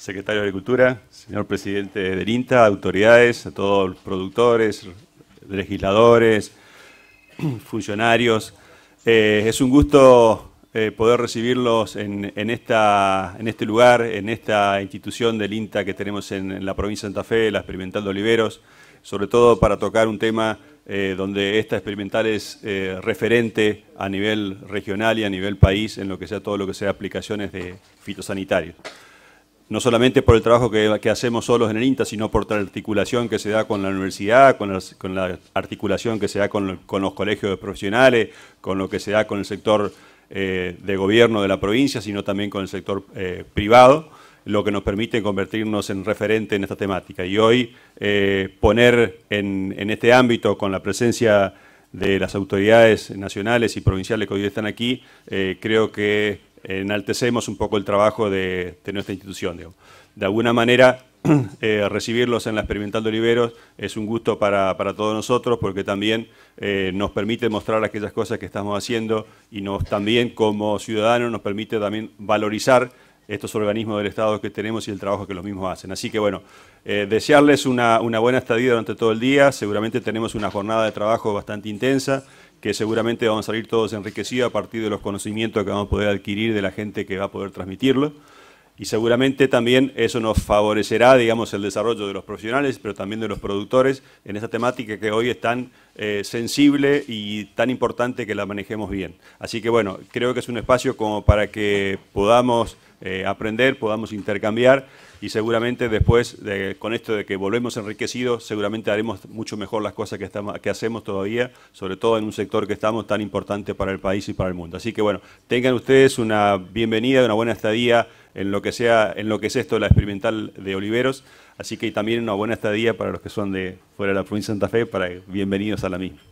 secretario de Agricultura, señor presidente del INTA, autoridades, a todos los productores, legisladores, funcionarios. Eh, es un gusto eh, poder recibirlos en, este lugar, en esta institución del INTA que tenemos en, la provincia de Santa Fe, la Experimental de Oliveros, sobre todo para tocar un tema eh, donde esta experimental es referente a nivel regional y a nivel país en lo que sea todo lo que sea aplicaciones de fitosanitarios no solamente por el trabajo que, hacemos solos en el INTA, sino por la articulación que se da con la universidad, con, la articulación que se da con, los colegios profesionales, con lo que se da con el sector eh, de gobierno de la provincia, sino también con el sector eh, privado, lo que nos permite convertirnos en referente en esta temática. Y hoy eh, poner en, este ámbito, con la presencia de las autoridades nacionales y provinciales que hoy están aquí, creo que enaltecemos un poco el trabajo de, nuestra institución. De alguna manera, eh, recibirlos en la Experimental de Oliveros es un gusto para, todos nosotros porque también eh, nos permite mostrar aquellas cosas que estamos haciendo y nos también como ciudadanos nos permite también valorizar estos organismos del Estado que tenemos y el trabajo que los mismos hacen. Así que bueno, eh, desearles una, buena estadía durante todo el día, seguramente tenemos una jornada de trabajo bastante intensa, que seguramente vamos a salir todos enriquecidos a partir de los conocimientos que vamos a poder adquirir de la gente que va a poder transmitirlo. Y seguramente también eso nos favorecerá, digamos, el desarrollo de los profesionales, pero también de los productores en esta temática que hoy es tan eh, sensible y tan importante que la manejemos bien. Así que bueno, creo que es un espacio como para que podamos eh, aprender, podamos intercambiar y seguramente después, de, con esto de que volvemos enriquecidos, seguramente haremos mucho mejor las cosas que, que hacemos todavía, sobre todo en un sector que estamos tan importante para el país y para el mundo. Así que bueno, tengan ustedes una bienvenida, una buena estadía en lo que, sea, en lo que es esto la experimental de Oliveros, así que también una buena estadía para los que son de fuera de la provincia de Santa Fe, para bienvenidos a la misma.